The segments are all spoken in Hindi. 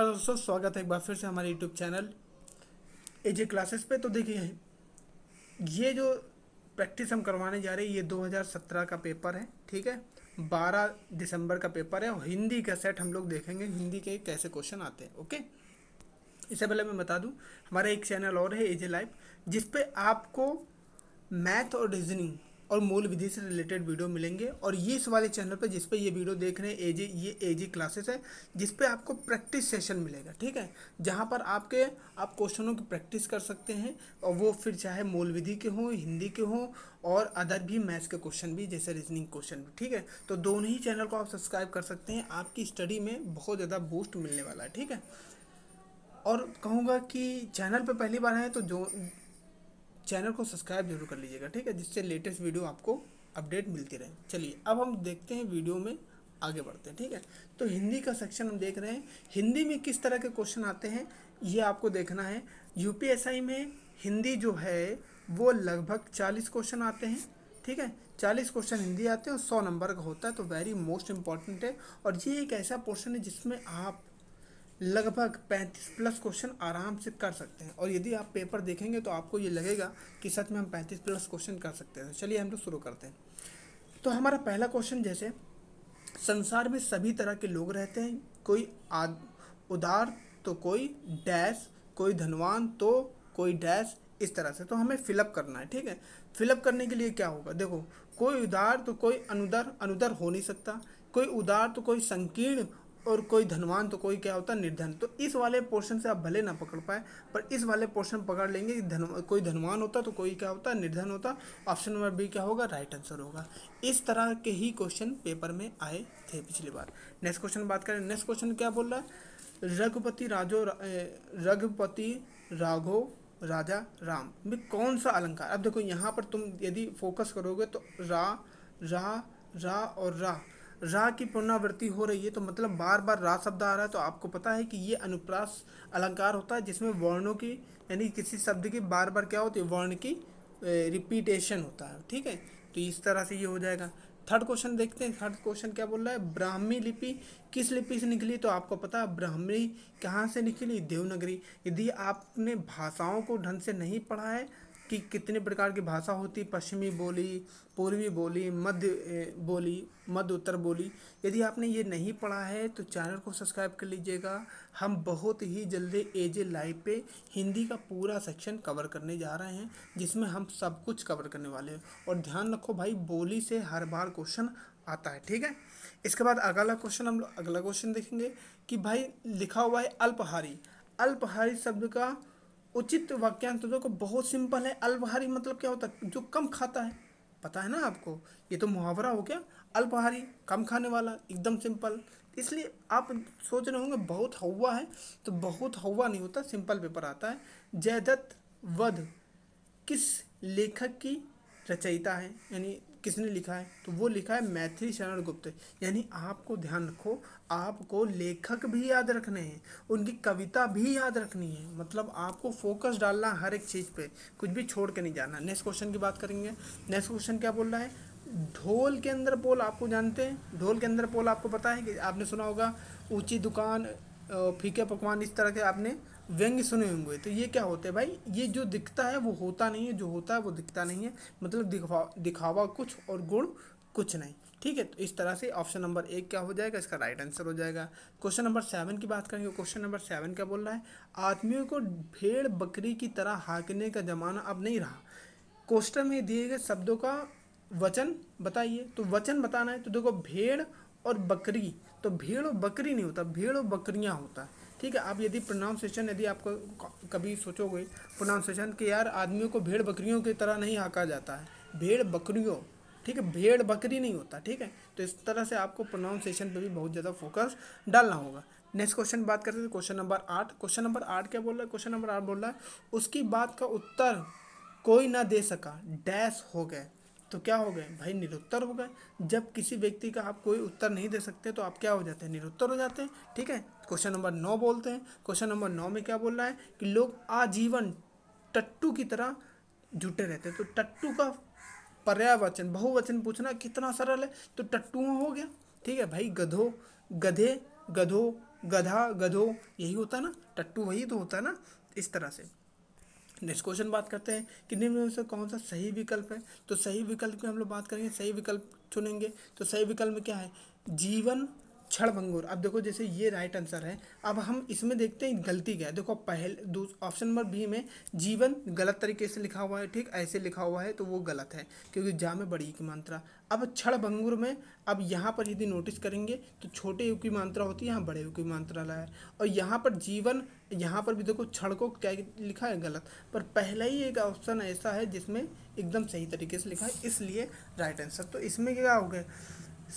दोस्तों स्वागत है एक बार फिर से हमारे यूट्यूब चैनल एजे क्लासेस पे तो देखिए ये जो प्रैक्टिस हम करवाने जा रहे हैं ये 2017 का पेपर है ठीक है 12 दिसंबर का पेपर है और हिंदी का सेट हम लोग देखेंगे हिंदी के कैसे क्वेश्चन आते हैं ओके इससे पहले मैं बता दूं हमारा एक चैनल और है एजे लाइव जिसपे आपको मैथ और रीजनिंग और मूल विधि से रिलेटेड वीडियो मिलेंगे और ये इस वाले चैनल पर जिसपे ये वीडियो देख रहे हैं ए ये जी क्लासेस है जिसपे आपको प्रैक्टिस सेशन मिलेगा ठीक है जहाँ पर आपके आप क्वेश्चनों की प्रैक्टिस कर सकते हैं और वो फिर चाहे मूल विधि के हों हिंदी के हों और अदर भी मैथ्स के क्वेश्चन भी जैसे रीजनिंग क्वेश्चन भी ठीक है तो दोनों ही चैनल को आप सब्सक्राइब कर सकते हैं आपकी स्टडी में बहुत ज़्यादा बूस्ट मिलने वाला है ठीक है और कहूँगा कि चैनल पर पहली बार आए तो जो चैनल को सब्सक्राइब जरूर कर लीजिएगा ठीक है जिससे लेटेस्ट वीडियो आपको अपडेट मिलती रहे चलिए अब हम देखते हैं वीडियो में आगे बढ़ते हैं ठीक है तो हिंदी का सेक्शन हम देख रहे हैं हिंदी में किस तरह के क्वेश्चन आते हैं ये आपको देखना है यू में हिंदी जो है वो लगभग चालीस क्वेश्चन आते हैं ठीक है चालीस क्वेश्चन हिंदी आते हैं और सौ नंबर का होता है तो वेरी मोस्ट इम्पॉर्टेंट है और ये एक ऐसा पोर्शन है जिसमें आप लगभग 35 प्लस क्वेश्चन आराम से कर सकते हैं और यदि आप पेपर देखेंगे तो आपको ये लगेगा कि सच में हम 35 प्लस क्वेश्चन कर सकते हैं चलिए हम लोग तो शुरू करते हैं तो हमारा पहला क्वेश्चन जैसे संसार में सभी तरह के लोग रहते हैं कोई आद उदार तो कोई डैश कोई धनवान तो कोई डैश इस तरह से तो हमें फिलअप करना है ठीक है फिलअप करने के लिए क्या होगा देखो कोई उदार तो कोई अनुदार अनुदार हो नहीं सकता कोई उदार तो कोई संकीर्ण और कोई धनवान तो कोई क्या होता है निर्धन तो इस वाले पोर्शन से आप भले ना पकड़ पाए पर इस वाले पोर्शन पकड़ लेंगे कि धन कोई धनवान होता तो कोई क्या होता निर्धन होता ऑप्शन नंबर बी क्या होगा राइट आंसर होगा इस तरह के ही क्वेश्चन पेपर में आए थे पिछली बार नेक्स्ट क्वेश्चन बात करें नेक्स्ट क्वेश्चन क्या बोल रहा है रघुपति राजो रघुपति राघो राजा राम में कौन सा अलंकार अब देखो यहाँ पर तुम यदि फोकस करोगे तो रा रा रा और रा रा की पुनरावृत्ति हो रही है तो मतलब बार बार रा शब्द आ रहा है तो आपको पता है कि ये अनुप्रास अलंकार होता है जिसमें वर्णों की यानी किसी शब्द की बार बार क्या होती है वर्ण की रिपीटेशन होता है ठीक है तो इस तरह से ये हो जाएगा थर्ड क्वेश्चन देखते हैं थर्ड क्वेश्चन क्या बोल रहा है ब्राह्मी लिपि किस लिपि से निकली तो आपको पता है ब्राह्मी कहाँ से निकली देवनगरी यदि आपने भाषाओं को ढंग से नहीं पढ़ा है कि कितने प्रकार की भाषा होती पश्चिमी बोली पूर्वी बोली मध्य बोली मध्य उत्तर बोली यदि आपने ये नहीं पढ़ा है तो चैनल को सब्सक्राइब कर लीजिएगा हम बहुत ही जल्दी एज ए लाइव पे हिंदी का पूरा सेक्शन कवर करने जा रहे हैं जिसमें हम सब कुछ कवर करने वाले हैं और ध्यान रखो भाई बोली से हर बार क्वेश्चन आता है ठीक है इसके बाद अगला क्वेश्चन हम लोग अगला क्वेश्चन देखेंगे कि भाई लिखा हुआ है अल्पहारी अल्पहारी शब्द का उचित वाक्यांश तो देखो बहुत सिंपल है अल्पहारी मतलब क्या होता है जो कम खाता है पता है ना आपको ये तो मुहावरा हो गया अल्पहारी कम खाने वाला एकदम सिंपल इसलिए आप सोच रहे होंगे बहुत हवा है तो बहुत हवा नहीं होता सिंपल पेपर आता है जयदत्त वध किस लेखक की रचयिता है यानी किसने लिखा है तो वो लिखा है मैथिली शरण गुप्त यानी आपको ध्यान रखो आपको लेखक भी याद रखने हैं उनकी कविता भी याद रखनी है मतलब आपको फोकस डालना हर एक चीज़ पे कुछ भी छोड़ के नहीं जाना नेक्स्ट क्वेश्चन की बात करेंगे नेक्स्ट क्वेश्चन क्या बोल रहा है ढोल के अंदर पोल आपको जानते हैं ढोल के अंदर पोल आपको पता है कि आपने सुना होगा ऊंची दुकान फीके पकवान इस तरह के आपने व्यंग्य सुने होंगे तो ये क्या होते हैं भाई ये जो दिखता है वो होता नहीं है जो होता है वो दिखता नहीं है मतलब दिखावा दिखावा कुछ और गुण कुछ नहीं ठीक है तो इस तरह से ऑप्शन नंबर एक क्या हो जाएगा इसका राइट आंसर हो जाएगा क्वेश्चन नंबर सेवन की बात करेंगे क्वेश्चन नंबर सेवन क्या बोल रहा है आदमियों को भेड़ बकरी की तरह हाँकने का ज़माना अब नहीं रहा क्वेश्चन में दिए गए शब्दों का वचन बताइए तो वचन बताना है तो देखो भेड़ और बकरी तो भेड़ और बकरी नहीं होता भेड़ और बकरियाँ होता है ठीक है आप यदि प्रोनाउंसिएशन यदि आपको कभी सोचोगे प्रोनाउंसिएशन कि यार आदमियों को भेड़ बकरियों की तरह नहीं आका जाता है भेड़ बकरियों ठीक है भेड़ बकरी नहीं होता ठीक है तो इस तरह से आपको प्रोनाउंसिएशन पे भी बहुत ज़्यादा फोकस डालना होगा नेक्स्ट क्वेश्चन बात करते हैं क्वेश्चन नंबर आठ क्वेश्चन नंबर आठ क्या बोल रहा है क्वेश्चन नंबर आठ बोल रहा है उसकी बात का उत्तर कोई ना दे सका डैश हो गए तो क्या हो गए भाई निरुत्तर हो गए जब किसी व्यक्ति का आप कोई उत्तर नहीं दे सकते तो आप क्या हो जाते हैं निरुत्तर हो जाते हैं ठीक है क्वेश्चन नंबर नौ बोलते हैं क्वेश्चन नंबर नौ में क्या बोल रहा है कि लोग आजीवन टट्टू की तरह जुटे रहते हैं तो टट्टू का पर्यावचन बहुवचन पूछना कितना सरल है तो टट्टुओं हो गया ठीक है भाई गधो गधे गधो गधा गधो यही होता है ना टट्टू वही तो होता है ना इस तरह से नेक्स्ट क्वेश्चन बात करते हैं कि निम्न में से कौन सा सही विकल्प है तो सही विकल्प की हम लोग बात करेंगे सही विकल्प चुनेंगे तो सही विकल्प में क्या है जीवन क्षणभंगुर अब देखो जैसे ये राइट आंसर है अब हम इसमें देखते हैं गलती क्या है देखो पहले ऑप्शन नंबर बी में जीवन गलत तरीके से लिखा हुआ है ठीक ऐसे लिखा हुआ है तो वो गलत है क्योंकि जा में बड़ी की मात्रा अब क्षणभंगुर में अब यहाँ पर यदि नोटिस करेंगे तो छोटे युग की मात्रा होती है यहाँ बड़े युग की मात्रा लाए और यहाँ पर जीवन यहाँ पर भी देखो क्षण को क्या लिखा है गलत पर पहला ही एक ऑप्शन ऐसा है जिसमें एकदम सही तरीके से लिखा है इसलिए राइट आंसर तो इसमें क्या हो गया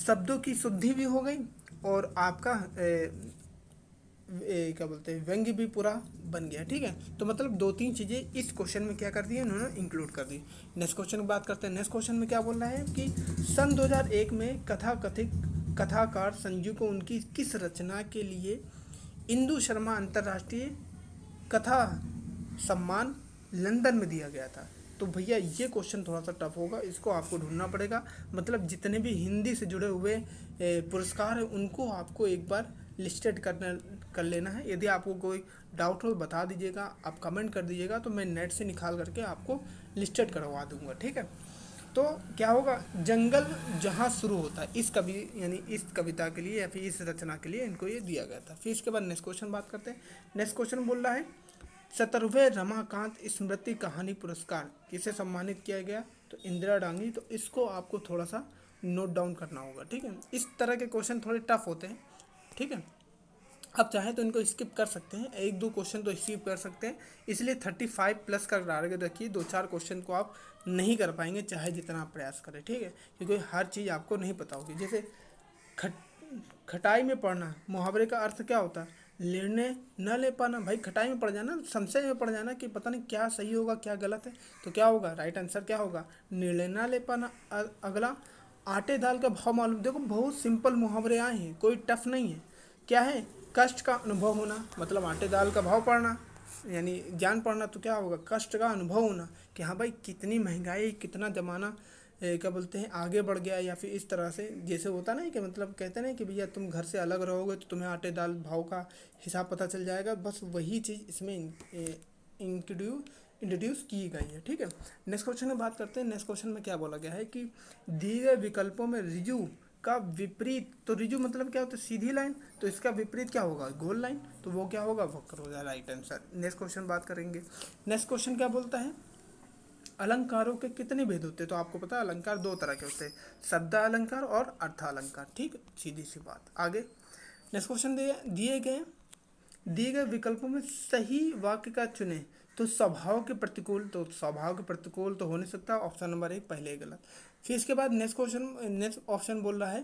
शब्दों की शुद्धि भी हो गई और आपका ए, ए, क्या बोलते हैं व्यंग्य भी पूरा बन गया ठीक है तो मतलब दो तीन चीज़ें इस क्वेश्चन में क्या कर दी है उन्होंने इंक्लूड कर दी नेक्स्ट क्वेश्चन की बात करते हैं नेक्स्ट क्वेश्चन में क्या बोल रहा है कि सन 2001 में कथा कथित कथाकार संजू को उनकी किस रचना के लिए इंदु शर्मा अंतर्राष्ट्रीय कथा सम्मान लंदन में दिया गया था तो भैया ये क्वेश्चन थोड़ा सा टफ होगा इसको आपको ढूंढना पड़ेगा मतलब जितने भी हिंदी से जुड़े हुए पुरस्कार हैं उनको आपको एक बार लिस्टेड करना कर लेना है यदि आपको कोई डाउट हो बता दीजिएगा आप कमेंट कर दीजिएगा तो मैं नेट से निकाल करके आपको लिस्टेड करवा दूंगा ठीक है तो क्या होगा जंगल जहाँ शुरू होता है इस कवि यानी इस कविता के लिए या फिर इस रचना के लिए इनको ये दिया गया था फिर इसके बाद नेक्स्ट क्वेश्चन बात करते हैं नेक्स्ट क्वेश्चन बोल रहा है सत्तरवें रमाकांत स्मृति कहानी पुरस्कार किसे सम्मानित किया गया तो इंदिरा डांगी तो इसको आपको थोड़ा सा नोट डाउन करना होगा ठीक है इस तरह के क्वेश्चन थोड़े टफ होते हैं ठीक है आप चाहें तो इनको स्किप कर सकते हैं एक दो क्वेश्चन तो स्किप कर सकते हैं इसलिए थर्टी फाइव प्लस का टारगेट रखिए दो चार क्वेश्चन को आप नहीं कर पाएंगे चाहे जितना आप प्रयास करें ठीक है क्योंकि हर चीज़ आपको नहीं पता होगी जैसे खट खटाई में पढ़ना मुहावरे का अर्थ क्या होता है निर्णय न ले पाना भाई खटाई में पड़ जाना संशय में पड़ जाना कि पता नहीं क्या सही होगा क्या गलत है तो क्या होगा राइट आंसर क्या होगा निर्णय ना ले पाना अगला आटे दाल का भाव मालूम देखो बहुत सिंपल मुहावरे आए हैं कोई टफ नहीं है क्या है कष्ट का अनुभव होना मतलब आटे दाल का भाव पड़ना यानी ज्ञान पढ़ना तो क्या होगा कष्ट का अनुभव होना कि हाँ भाई कितनी महंगाई कितना ज़माना क्या बोलते हैं आगे बढ़ गया या फिर इस तरह से जैसे होता नहीं कि मतलब कहते नहीं कि भैया तुम घर से अलग रहोगे तो तुम्हें आटे दाल भाव का हिसाब पता चल जाएगा बस वही चीज़ इसमें इंट्रोड्यू इंट्रोड्यूस की गई है ठीक है नेक्स्ट क्वेश्चन में बात करते हैं नेक्स्ट क्वेश्चन में क्या बोला गया है कि दिए गए विकल्पों में रिजू का विपरीत तो रिजू मतलब क्या होता है सीधी लाइन तो इसका विपरीत क्या होगा गोल लाइन तो वो क्या होगा वक्र होगा राइट आंसर नेक्स्ट क्वेश्चन बात करेंगे नेक्स्ट क्वेश्चन क्या बोलता है अलंकारों के कितने भेद होते हैं तो आपको पता है अलंकार दो तरह के होते हैं शब्द अलंकार और अर्थ अलंकार ठीक सीधी सी बात आगे नेक्स्ट क्वेश्चन दिए गए दिए गए विकल्पों में सही वाक्य का चुने तो स्वभाव के प्रतिकूल तो स्वभाव के प्रतिकूल तो हो नहीं सकता ऑप्शन नंबर एक पहले ही गलत फिर इसके बाद नेक्स्ट क्वेश्चन नेक्स्ट ऑप्शन बोल रहा है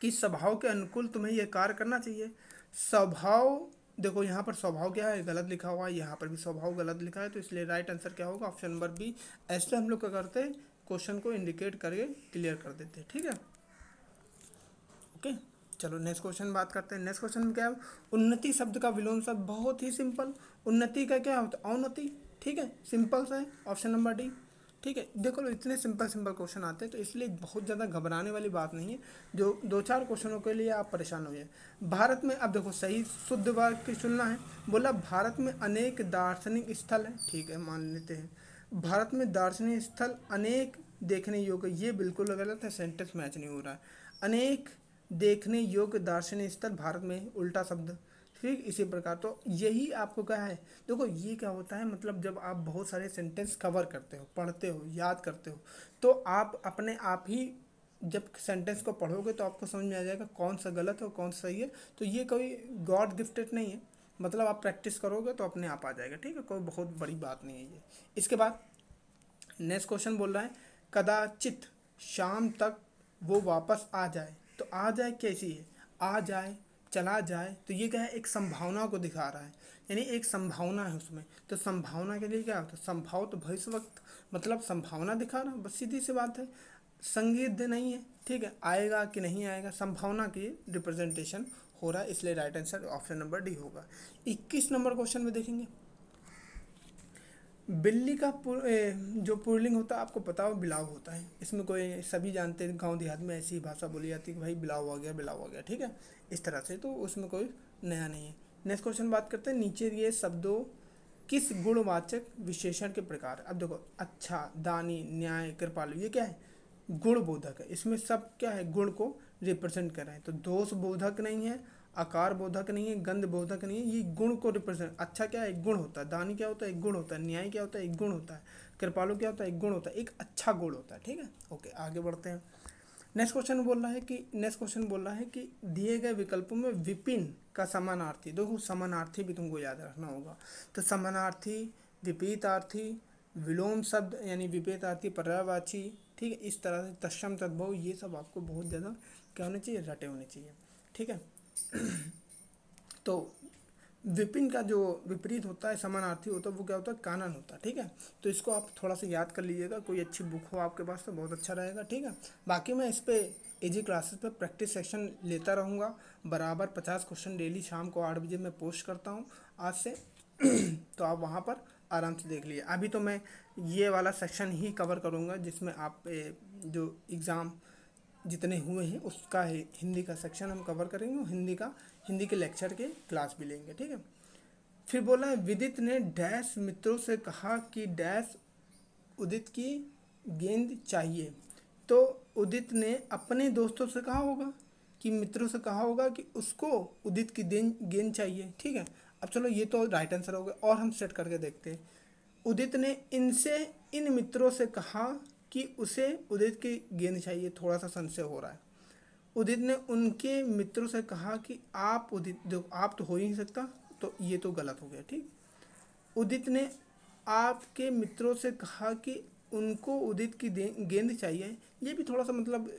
कि स्वभाव के अनुकूल तुम्हें यह कार्य करना चाहिए स्वभाव देखो यहाँ पर स्वभाव क्या है गलत लिखा हुआ है यहाँ पर भी स्वभाव गलत लिखा है तो इसलिए राइट आंसर क्या होगा ऑप्शन नंबर बी ऐसे हम लोग क्या करते हैं क्वेश्चन को इंडिकेट करके क्लियर कर देते हैं ठीक है ओके चलो नेक्स्ट क्वेश्चन बात करते हैं नेक्स्ट क्वेश्चन में क्या है उन्नति शब्द का विलोम शब्द बहुत ही सिंपल उन्नति का क्या होता है औन्नति ठीक है सिंपल सा है ऑप्शन नंबर डी ठीक है देखो इतने सिंपल सिंपल क्वेश्चन आते हैं तो इसलिए बहुत ज़्यादा घबराने वाली बात नहीं है जो दो चार क्वेश्चनों के लिए आप परेशान हो भारत में अब देखो सही शुद्ध वाक्य सुनना है बोला भारत में अनेक दार्शनिक स्थल हैं ठीक है मान लेते हैं भारत में दार्शनिक स्थल अनेक देखने योग्य ये बिल्कुल गलत है सेंटेंस मैच नहीं हो रहा है अनेक देखने योग्य दार्शनिक स्थल भारत में उल्टा शब्द ठीक इसी प्रकार तो यही आपको क्या है देखो ये क्या होता है मतलब जब आप बहुत सारे सेंटेंस कवर करते हो पढ़ते हो याद करते हो तो आप अपने आप ही जब सेंटेंस को पढ़ोगे तो आपको समझ में आ जाएगा कौन सा गलत है कौन सा सही है तो ये कोई गॉड गिफ्टेड नहीं है मतलब आप प्रैक्टिस करोगे तो अपने आप आ जाएगा ठीक है कोई बहुत बड़ी बात नहीं है ये इसके बाद नेक्स्ट क्वेश्चन बोल रहा है कदाचित शाम तक वो वापस आ जाए तो आ जाए कैसी है आ जाए चला जाए तो ये क्या है एक संभावना को दिखा रहा है यानी एक संभावना है उसमें तो संभावना के लिए क्या होता है संभाव तो भविष्य वक्त मतलब संभावना दिखा रहा है बस सीधी सी बात है संगीत नहीं है ठीक है आएगा कि नहीं आएगा संभावना की रिप्रेजेंटेशन हो रहा है इसलिए right answer option number D होगा इक्कीस नंबर क्वेश्चन में देखेंगे बिल्ली का पुर, ए, जो पुरलिंग होता है आपको पता हो बिलाव होता है इसमें कोई सभी जानते हैं गांव देहात में ऐसी भाषा बोली जाती है कि भाई बिलाव आ गया बिलाव आ गया ठीक है इस तरह से तो उसमें कोई नया नहीं है नेक्स्ट क्वेश्चन बात करते हैं नीचे ये शब्दों किस गुणवाचक विशेषण के प्रकार अब देखो अच्छा दानी न्याय कृपालु ये क्या है गुण बोधक है इसमें सब क्या है गुण को रिप्रेजेंट कर रहे हैं तो दोष बोधक नहीं है आकार बोधक नहीं है गंध बोधक नहीं है ये गुण को रिप्रेजेंट अच्छा क्या है एक गुण होता है दानी क्या होता है एक गुण होता है न्याय क्या होता है एक गुण होता है कृपालु क्या होता है एक गुण होता है एक अच्छा गुण होता है ठीक है ओके आगे बढ़ते हैं नेक्स्ट क्वेश्चन बोल रहा है कि नेक्स्ट क्वेश्चन बोल रहा है कि दिए गए विकल्पों में विपिन का समानार्थी देखो समानार्थी भी तुमको याद रखना होगा तो समानार्थी विपरीतार्थी विलोम शब्द यानी विपरीतार्थी पर्यावाची ठीक है इस तरह से तस्म तद्भव ये सब आपको बहुत ज़्यादा क्या होने चाहिए रटे होने चाहिए ठीक है तो विपिन का जो विपरीत होता है समानार्थी होता है वो क्या होता है कानन होता है ठीक है तो इसको आप थोड़ा सा याद कर लीजिएगा कोई अच्छी बुक हो आपके पास तो बहुत अच्छा रहेगा ठीक है बाकी मैं इस पर एजी क्लासेस पर प्रैक्टिस सेक्शन लेता रहूँगा बराबर पचास क्वेश्चन डेली शाम को आठ बजे मैं पोस्ट करता हूँ आज से तो आप वहाँ पर आराम से देख लीजिए अभी तो मैं ये वाला सेक्शन ही कवर करूँगा जिसमें आप जो एग्ज़ाम जितने हुए हैं उसका है, हिंदी का सेक्शन हम कवर करेंगे और हिंदी का हिंदी के लेक्चर के क्लास भी लेंगे ठीक है फिर बोला है विदित ने डैश मित्रों से कहा कि डैश उदित की गेंद चाहिए तो उदित ने अपने दोस्तों से कहा होगा कि मित्रों से कहा होगा कि उसको उदित की गेंद चाहिए ठीक है अब चलो ये तो राइट आंसर हो गया और हम सेट करके देखते हैं उदित ने इनसे इन मित्रों से कहा कि उसे उदित की गेंद चाहिए थोड़ा सा संशय हो रहा है उदित ने उनके मित्रों से कहा कि आप उदित देखो आप तो हो ही नहीं सकता तो ये तो गलत हो गया ठीक उदित ने आपके मित्रों से कहा कि उनको उदित की गेंद चाहिए ये भी थोड़ा सा मतलब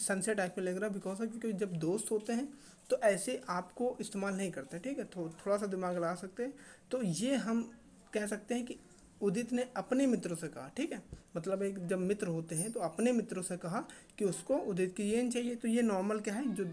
सनसेट टाइप में लग रहा है बिकॉज ऑफ क्योंकि जब दोस्त होते हैं तो ऐसे आपको इस्तेमाल नहीं करते ठीक है थो, थोड़ा सा दिमाग लगा सकते हैं तो ये हम कह सकते हैं कि उदित ने अपने मित्रों से कहा ठीक है मतलब एक जब मित्र होते हैं तो अपने मित्रों से कहा कि उसको उदित की येन चाहिए तो ये नॉर्मल क्या है जो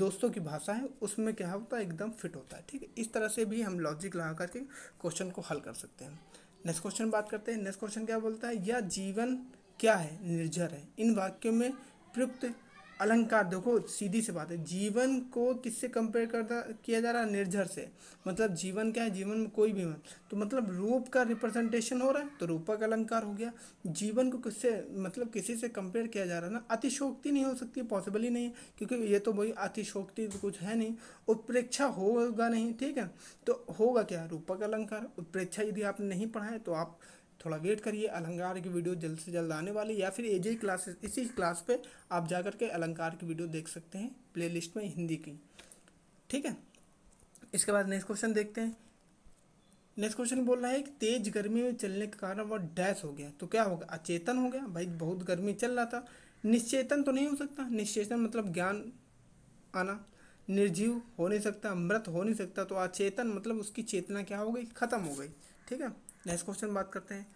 दोस्तों की भाषा है उसमें क्या होता है एकदम फिट होता है ठीक है इस तरह से भी हम लॉजिक लगा करके क्वेश्चन को हल कर सकते हैं नेक्स्ट क्वेश्चन बात करते हैं नेक्स्ट क्वेश्चन क्या बोलता है या जीवन क्या है निर्जर है इन वाक्यों में प्रयुक्त अलंकार देखो सीधी सी बात है जीवन को किससे कंपेयर करता किया जा रहा है निर्झर से मतलब जीवन क्या है जीवन में कोई भी मत तो मतलब रूप का रिप्रेजेंटेशन हो रहा है तो रूपक अलंकार हो गया जीवन को किससे मतलब किसी से कंपेयर किया जा रहा है ना अतिशोक्ति नहीं हो सकती पॉसिबल ही नहीं है क्योंकि ये तो वही अतिशोक्ति तो कुछ है नहीं उत्प्रेक्षा होगा नहीं ठीक है तो होगा क्या रूपक अलंकार उत्प्रेक्षा यदि आपने नहीं पढ़ाए तो आप थोड़ा वेट करिए अलंकार की वीडियो जल्द से जल्द आने वाली या फिर एजे क्लासेस इसी क्लास पे आप जा के अलंकार की वीडियो देख सकते हैं प्लेलिस्ट में हिंदी की ठीक है इसके बाद नेक्स्ट क्वेश्चन देखते हैं नेक्स्ट क्वेश्चन बोल रहा है कि तेज गर्मी में चलने के कारण वह डैश हो गया तो क्या होगा अचेतन हो गया भाई बहुत गर्मी चल रहा था निश्चेतन तो नहीं हो सकता निश्चेतन मतलब ज्ञान आना निर्जीव हो नहीं सकता मृत हो नहीं सकता तो अचेतन मतलब उसकी चेतना क्या हो गई खत्म हो गई ठीक है नेक्स्ट क्वेश्चन बात करते हैं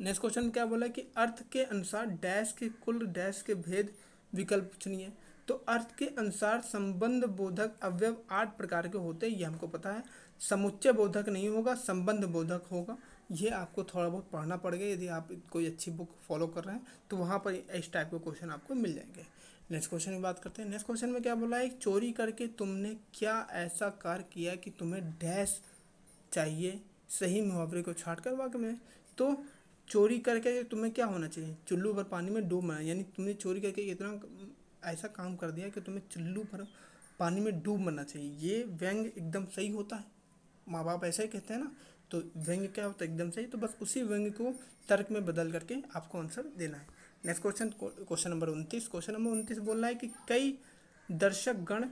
नेक्स्ट क्वेश्चन क्या बोला कि अर्थ के अनुसार डैश के कुल डैश के भेद विकल्प है तो अर्थ के अनुसार संबंध बोधक अवयव आठ प्रकार के होते हैं ये हमको पता है समुच्चय बोधक नहीं होगा संबंध बोधक होगा ये आपको थोड़ा बहुत पढ़ना पड़ेगा यदि आप कोई अच्छी बुक फॉलो कर रहे हैं तो वहाँ पर इस टाइप के क्वेश्चन आपको मिल जाएंगे नेक्स्ट क्वेश्चन की बात करते हैं नेक्स्ट क्वेश्चन में क्या बोला है चोरी करके तुमने क्या ऐसा कार्य किया कि तुम्हें डैश चाहिए सही मुहावरे को छाट कर वाक्य में तो चोरी करके तुम्हें क्या होना चाहिए चुल्लू भर पानी में डूब मरना यानी तुमने चोरी करके इतना ऐसा काम कर दिया कि तुम्हें चुल्लू भर पानी में डूब मरना चाहिए ये व्यंग एकदम सही होता है माँ बाप ऐसा ही कहते हैं ना तो व्यंग क्या होता है एकदम सही तो बस उसी व्यंग को तर्क में बदल करके आपको आंसर देना है नेक्स्ट क्वेश्चन क्वेश्चन नंबर उनतीस क्वेश्चन नंबर उनतीस बोल रहा है कि कई दर्शक गण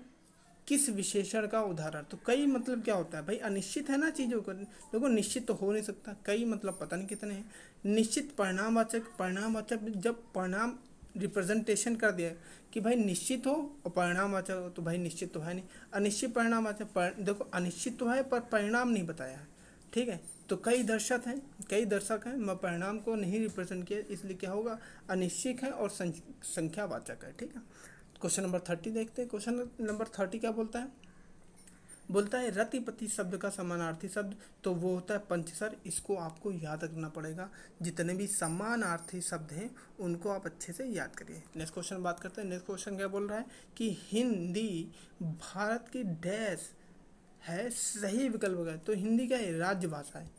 किस विशेषण का उदाहरण तो कई मतलब क्या होता है भाई अनिश्चित है ना चीज़ों को देखो निश्चित तो हो नहीं सकता कई मतलब पता नहीं कितने हैं निश्चित परिणामवाचक परिणामवाचक जब परिणाम रिप्रेजेंटेशन कर दिया कि भाई निश्चित हो और परिणामवाचक हो तो भाई निश्चित तो है नहीं अनिश्चित परिणामवाचक पर, देखो अनिश्चित तो है पर परिणाम नहीं बताया है ठीक है तो कई दर्शक हैं कई दर्शक हैं मैं परिणाम को नहीं रिप्रेजेंट किया इसलिए क्या होगा अनिश्चित है और संख्यावाचक है ठीक है क्वेश्चन नंबर थर्टी देखते हैं क्वेश्चन नंबर थर्टी क्या बोलता है बोलता है रतिपति शब्द का समानार्थी शब्द तो वो होता है पंचसर इसको आपको याद रखना पड़ेगा जितने भी समानार्थी शब्द हैं उनको आप अच्छे से याद करिए नेक्स्ट क्वेश्चन बात करते हैं नेक्स्ट क्वेश्चन क्या बोल रहा है कि हिंदी भारत की डैश है सही विकल्प तो हिंदी क्या है राज्य भाषा है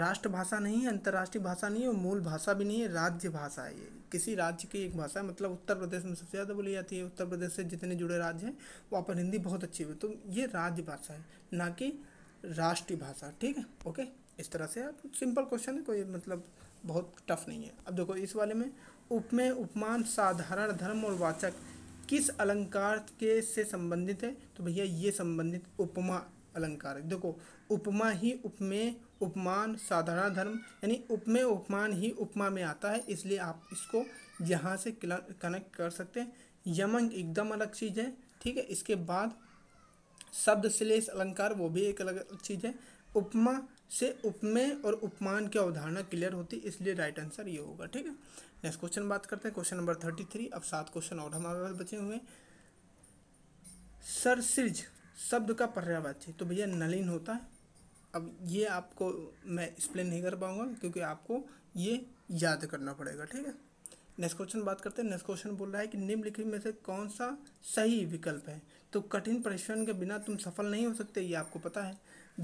राष्ट्रभाषा नहीं है अंतर्राष्ट्रीय भाषा नहीं है और मूल भाषा भी नहीं है राज्य भाषा है ये किसी राज्य की एक भाषा है मतलब उत्तर प्रदेश में सबसे ज़्यादा बोली जाती है उत्तर प्रदेश से जितने जुड़े राज्य हैं वहाँ पर हिंदी बहुत अच्छी हुई तो ये राज्य भाषा है ना कि राष्ट्रीय भाषा ठीक है ओके इस तरह से आप सिंपल क्वेश्चन है कोई मतलब बहुत टफ नहीं है अब देखो इस वाले में उपमेय उपमान साधारण धर्म और वाचक किस अलंकार के से संबंधित है तो भैया ये संबंधित उपमा अलंकार देखो उपमा ही उपमेय उपमान साधारण धर्म यानी उपमेय उपमान ही उपमा में आता है इसलिए आप इसको यहाँ से कनेक्ट कर सकते हैं यमंग एकदम अलग चीज़ है ठीक है इसके बाद शब्द श्लेष अलंकार वो भी एक अलग चीज़ है उपमा से उपमेय और उपमान की अवधारणा क्लियर होती है इसलिए राइट आंसर ये होगा ठीक है नेक्स्ट क्वेश्चन बात करते हैं क्वेश्चन नंबर थर्टी थ्री अब सात क्वेश्चन और हमारे पास बचे हुए सरसिज शब्द का पर्यावाची तो भैया नलिन होता है अब ये आपको मैं एक्सप्लेन नहीं कर पाऊँगा क्योंकि आपको ये याद करना पड़ेगा ठीक है नेक्स्ट क्वेश्चन बात करते हैं नेक्स्ट क्वेश्चन बोल रहा है कि निम्नलिखित में से कौन सा सही विकल्प है तो कठिन परिश्रम के बिना तुम सफल नहीं हो सकते ये आपको पता है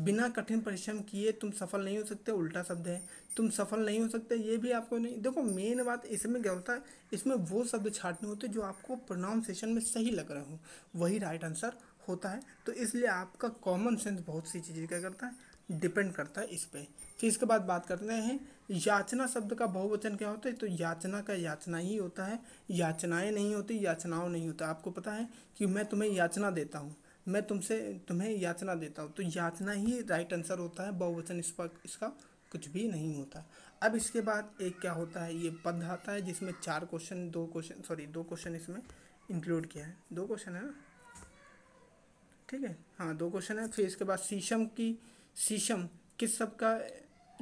बिना कठिन परिश्रम किए तुम सफल नहीं हो सकते उल्टा शब्द है तुम सफल नहीं हो सकते ये भी आपको नहीं देखो मेन बात इसमें क्या होता है इसमें वो शब्द छाटने होते जो आपको प्रोनाउंसिएशन में सही लग रहे हो वही राइट आंसर होता है तो इसलिए आपका कॉमन सेंस बहुत सी चीज़ें क्या करता है डिपेंड करता है इस पर फिर इसके बाद बात करते हैं याचना शब्द का बहुवचन क्या होता है तो याचना का याचना ही होता है याचनाएं नहीं होती याचनाओं नहीं होता आपको पता है कि मैं तुम्हें याचना देता हूँ मैं तुमसे तुम्हें याचना देता हूँ तो याचना ही राइट आंसर होता है बहुवचन इस पर इसका कुछ भी नहीं होता अब इसके बाद एक क्या होता है ये पद आता है जिसमें चार क्वेश्चन दो क्वेश्चन सॉरी दो क्वेश्चन इसमें इंक्लूड किया है दो क्वेश्चन है ना ठीक है हाँ दो क्वेश्चन है फिर इसके बाद शीशम की शीशम किस सब का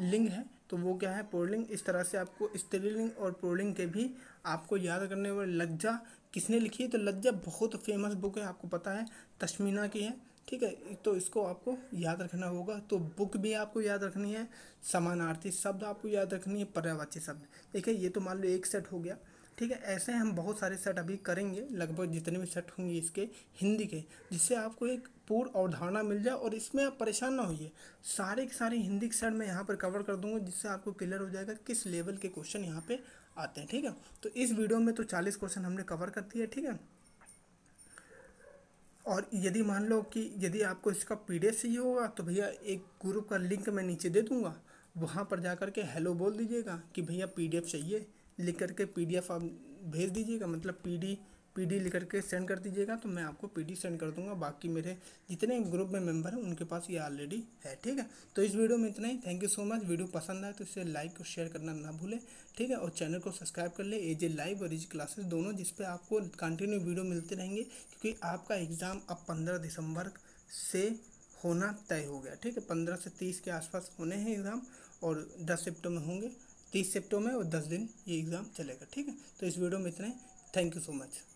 लिंग है तो वो क्या है पोर्लिंग इस तरह से आपको स्त्रीलिंग और पोर्लिंग के भी आपको याद करने वाले लज्जा किसने लिखी है तो लज्जा बहुत फेमस बुक है आपको पता है तशमीना की है ठीक है तो इसको आपको याद रखना होगा तो बुक भी आपको याद रखनी है समानार्थी शब्द आपको याद रखनी है पर्यावाची शब्द देखिए ये तो मान लो एक सेट हो गया ठीक है ऐसे हम बहुत सारे सेट अभी करेंगे लगभग जितने भी सेट होंगे इसके हिंदी के जिससे आपको एक पूर्ण अवधारणा मिल जाए और इसमें आप परेशान ना होइए सारे के सारे हिंदी के सेट मैं यहाँ पर कवर कर दूंगा जिससे आपको क्लियर हो जाएगा किस लेवल के क्वेश्चन यहाँ पे आते हैं ठीक है तो इस वीडियो में तो चालीस क्वेश्चन हमने कवर कर दिया ठीक है और यदि मान लो कि यदि आपको इसका पी चाहिए होगा तो भैया एक ग्रुप का लिंक मैं नीचे दे दूँगा वहाँ पर जा कर के हेलो बोल दीजिएगा कि भैया पी चाहिए लिख करके पी डी एफ आप भेज दीजिएगा मतलब पी डी पी डी लिख करके सेंड कर दीजिएगा तो मैं आपको पी डी सेंड कर दूंगा बाकी मेरे जितने ग्रुप में मेंबर हैं उनके पास ये ऑलरेडी है ठीक है तो इस वीडियो में इतना ही thank you so much video पसंद आए तो इसे लाइक और शेयर करना ना भूलें ठीक है और चैनल को सब्सक्राइब कर ले एजे लाइव और एजे क्लासेस दोनों जिसपे आपको कंटिन्यू वीडियो मिलते रहेंगे क्योंकि आपका एग्ज़ाम अब पंद्रह दिसंबर से होना तय हो गया ठीक है पंद्रह से तीस के आसपास होने हैं एग्ज़ाम और दस में होंगे तीस सेप्टों में और दस दिन ये एग्ज़ाम चलेगा ठीक है तो इस वीडियो में इतने थैंक यू सो मच